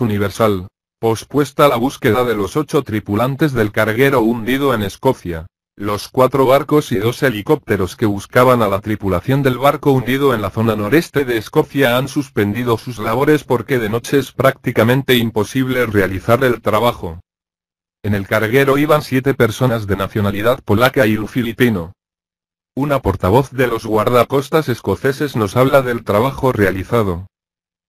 Universal. Pospuesta la búsqueda de los ocho tripulantes del carguero hundido en Escocia. Los cuatro barcos y dos helicópteros que buscaban a la tripulación del barco hundido en la zona noreste de Escocia han suspendido sus labores porque de noche es prácticamente imposible realizar el trabajo. En el carguero iban siete personas de nacionalidad polaca y un filipino. Una portavoz de los guardacostas escoceses nos habla del trabajo realizado.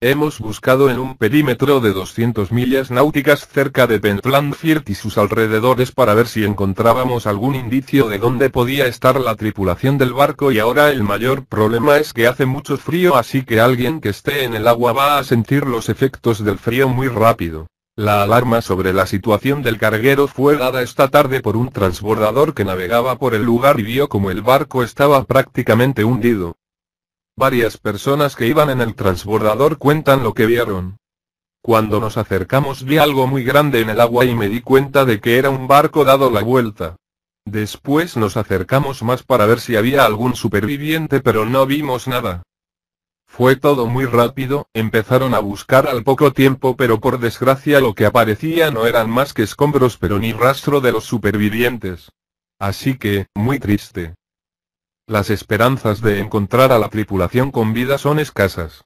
Hemos buscado en un perímetro de 200 millas náuticas cerca de Pentland Firth y sus alrededores para ver si encontrábamos algún indicio de dónde podía estar la tripulación del barco y ahora el mayor problema es que hace mucho frío así que alguien que esté en el agua va a sentir los efectos del frío muy rápido. La alarma sobre la situación del carguero fue dada esta tarde por un transbordador que navegaba por el lugar y vio como el barco estaba prácticamente hundido. Varias personas que iban en el transbordador cuentan lo que vieron. Cuando nos acercamos vi algo muy grande en el agua y me di cuenta de que era un barco dado la vuelta. Después nos acercamos más para ver si había algún superviviente pero no vimos nada. Fue todo muy rápido, empezaron a buscar al poco tiempo pero por desgracia lo que aparecía no eran más que escombros pero ni rastro de los supervivientes. Así que, muy triste. Las esperanzas de encontrar a la tripulación con vida son escasas.